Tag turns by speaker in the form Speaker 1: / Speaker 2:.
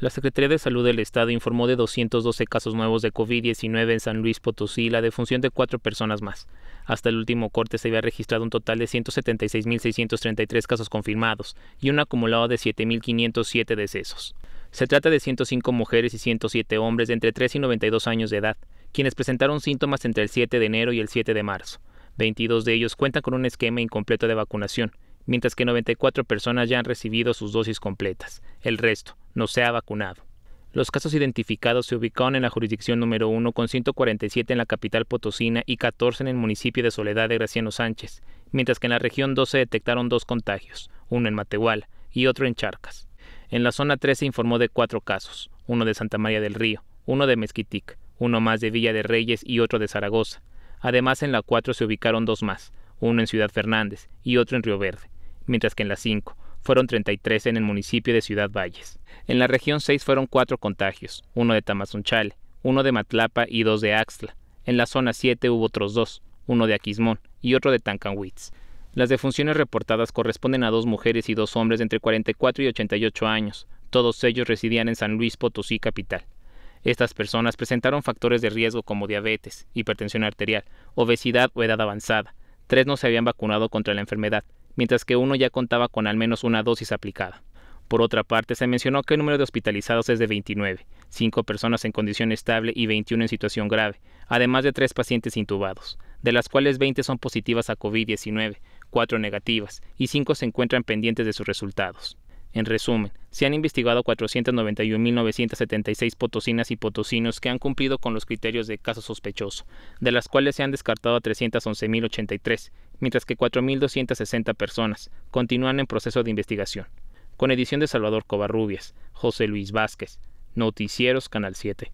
Speaker 1: La Secretaría de Salud del Estado informó de 212 casos nuevos de COVID-19 en San Luis Potosí, la defunción de cuatro personas más. Hasta el último corte se había registrado un total de 176.633 casos confirmados y un acumulado de 7.507 decesos. Se trata de 105 mujeres y 107 hombres de entre 3 y 92 años de edad, quienes presentaron síntomas entre el 7 de enero y el 7 de marzo. 22 de ellos cuentan con un esquema incompleto de vacunación, mientras que 94 personas ya han recibido sus dosis completas. El resto, no se ha vacunado. Los casos identificados se ubicaron en la jurisdicción número 1 con 147 en la capital potosina y 14 en el municipio de Soledad de Graciano Sánchez, mientras que en la región 2 se detectaron dos contagios, uno en Matehual y otro en Charcas. En la zona 3 se informó de cuatro casos, uno de Santa María del Río, uno de Mezquitic, uno más de Villa de Reyes y otro de Zaragoza. Además en la 4 se ubicaron dos más, uno en Ciudad Fernández y otro en Río Verde, mientras que en la 5 fueron 33 en el municipio de Ciudad Valles. En la región 6 fueron 4 contagios, uno de Tamazunchale, uno de Matlapa y dos de Axtla. En la zona 7 hubo otros dos, uno de Aquismón y otro de Tancanwitz. Las defunciones reportadas corresponden a dos mujeres y dos hombres entre 44 y 88 años. Todos ellos residían en San Luis Potosí capital. Estas personas presentaron factores de riesgo como diabetes, hipertensión arterial, obesidad o edad avanzada. Tres no se habían vacunado contra la enfermedad mientras que uno ya contaba con al menos una dosis aplicada. Por otra parte, se mencionó que el número de hospitalizados es de 29, 5 personas en condición estable y 21 en situación grave, además de 3 pacientes intubados, de las cuales 20 son positivas a COVID-19, 4 negativas y 5 se encuentran pendientes de sus resultados. En resumen, se han investigado 491.976 potosinas y potosinos que han cumplido con los criterios de caso sospechoso, de las cuales se han descartado 311.083 mientras que 4.260 personas continúan en proceso de investigación. Con edición de Salvador Covarrubias, José Luis Vázquez, Noticieros Canal 7.